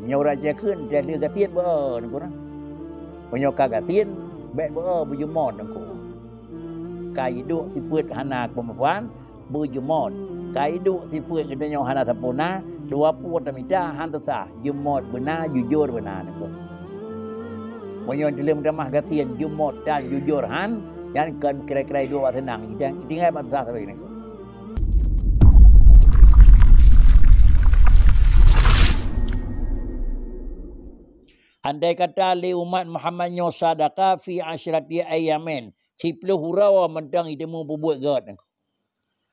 Menyau raja kan dia ada gatian ba nak kurang. Menyau ka gatian baik ba bujumon nak ku. Kai do si puet hana ko mapuan bujumon. Kai do si kena nyau hana sampuna dua puot ta mita han ta sa jumot bena jujur bena nak ku. Menyau dilem damah gatian jumot dan jujur han jangan kira-kira dua wa senang jangan tinggal pat sa sampai nak Andai kata li umat Muhammad nyo sadaka fi asyrati ayamin. Sipluh hurawa mentang itimu bubut gerd.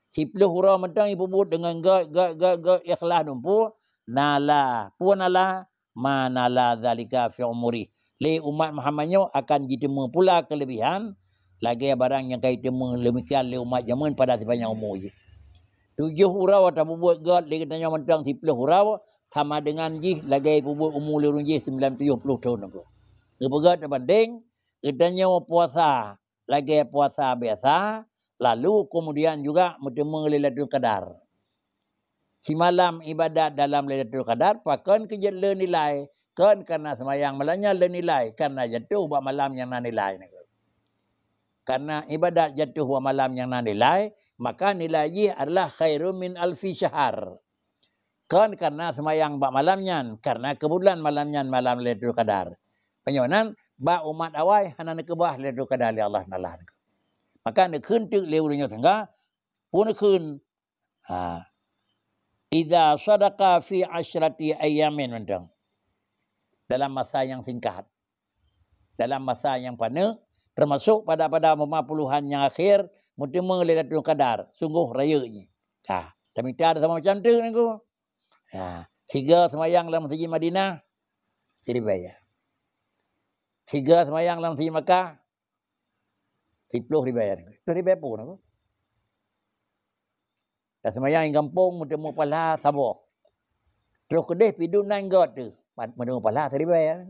Sipluh hurawa mentang itimu bubut dengan gerd, gerd, gerd, gerd, ikhlas numpu. Nala. Puan nala. Ma nala zalika fi umuri. Li umat Muhammad nyo akan jitimu pula kelebihan. Lagi barang yang kaitu melemikian li umat zaman pada sepanjang umur je. Tujuh hurawa tak bubut gerd. Li kata nyo sipluh hurawa sama dengan jih lagi pubur umur lurun jih 90 tahun aku. Kepada terbanding, kitanya puasa, lagi puasa biasa, lalu kemudian juga mesti bertemu Lailatul Si malam ibadat dalam Lailatul Qadar, pakan kerja le nilai, kan karena semayang malanya le nilai, karena jatuh buat malam yang nak nilai. Karena ibadat jatuh buat malam yang nak nilai, maka nilai jih adalah khairu min alfi syahar kan karena semayang bak malamnya karena kebetulan malamnya malam Lailatul kadar. penyonan bak umat awai hana nak kebah Lailatul Qadar Allah taala maka nak kun tu lewu nyo sangga pun kun ha idza sadaqa fi asyrati ayamin mendeng. dalam masa yang singkat dalam masa yang pana termasuk pada pada puluhan yang akhir mutimeng Lailatul kadar. sungguh raya ini. ha tapi tak ada sama macam tu ni Ha, tiga semayang dalam masjid Madinah, jadi bayar. Tiga semayang dalam masjid Makkah, tipluh dibayar. Tipluh dibayar pun. Aku. Dan semayang di kampung, mutemu pala sabar. Terus kedih, pidu naik got tu. Mutemu pala, tadi bayar.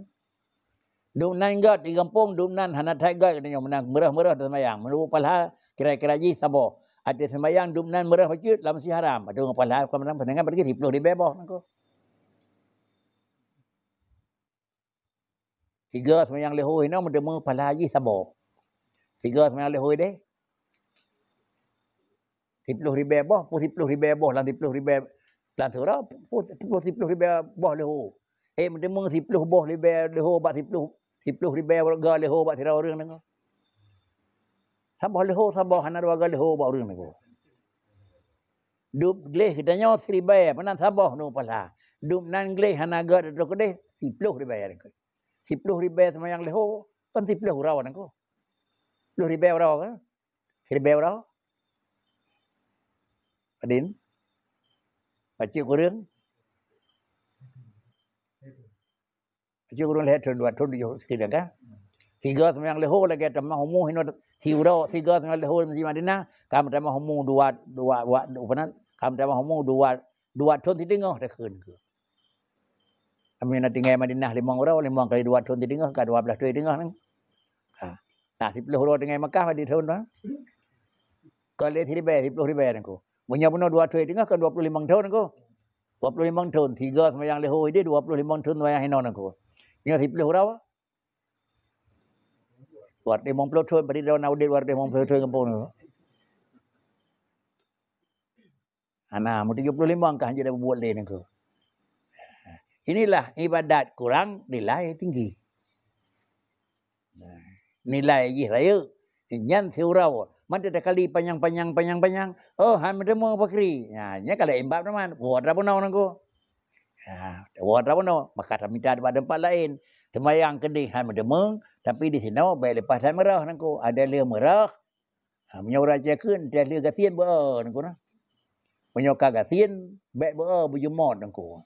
Dumnan got di kampung, dumnan hanat hai got, katanya, menang merah-merah dan semayang. Menunggu pala, kira-kira ji sabar ada sembahyang dumnan merah masjid dalam si haram. Ada orang pala kau menang pandangan pergi hipluh di bebah nak Tiga sembahyang ini, nak mendemu pala haji sabar. Tiga sembahyang lehoi deh. Tipluh ribe boh, pun tipluh ribe boh, lan tipluh ribe lan tura, pun tipluh ribe boh leho. Eh, mendemung tipluh boh ribe leho, bak tipluh tipluh ribe warga leho, bak tira orang nengok. Sabah leho, sabah anak warga leho buat orang ni. Dup gleh katanya seri bayar. Pernah sabah ni pula. Dup nan gleh anak gak duduk ni. Sipluh dibayar ni. Sipluh dibayar sama yang leho. Kan sipluh urawa ni. Sipluh dibayar urawa kan? Seri bayar urawa. Adin. Baca kurang. Baca kurang lihat tuan-tuan tuan-tuan sekitar kan? tiga sembilan lehur lagi tambah umur hino tiuro tiga sembilan lehur di Madinah kam tambah umur dua dua dua apa nak kam tambah umur dua dua tahun tidak ngah dah kena ke kami nak tinggal Madinah lima orang lima kali dua tahun tidak ngah ke dua belas tahun tidak ngah ha. nah tiap lehur orang tinggal Makkah pada tahun tu ha? kalau lihat ribe tiap lehur ribe nengku punya pun dua tahun tidak ngah ke dua puluh lima tahun nengku dua puluh lima tahun tiga sembilan lehur ini dua puluh lima tahun wayang hino nengku Ingat tiap lehur orang Luar dia beri dia naudit, luar dia mempelur tuan kempun tu. Anak, mu hanya dia buat lain itu. Inilah ibadat kurang nilai tinggi. Nilai ijih raya. Nyan siurau. Mata dah kali panjang-panjang, panjang-panjang. Oh, hai mata mu apa kiri. kalau imbab teman. Buat rapun nak aku. Ya, buat rapun nak. tempat lain. Temayang kedih han mendemeng tapi di sini baik lepas dan merah nangku ada ah, le merah ha ah, punya orang jakun dia le gasian ba nangku nah punya ka gasian baik ba bujumot nangku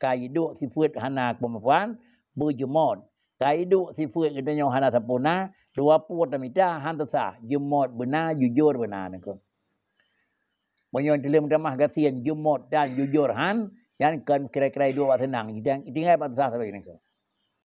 kai do si fuet hana kemampuan bujumot kai do si fuet ke nyong hana sampurna dua puat dan mita han tersa jumot benar jujur benar nangku punya dilem damah gasian jumot dan jujur han yang kan kira-kira dua senang. Itu yang ingat Pak Tersah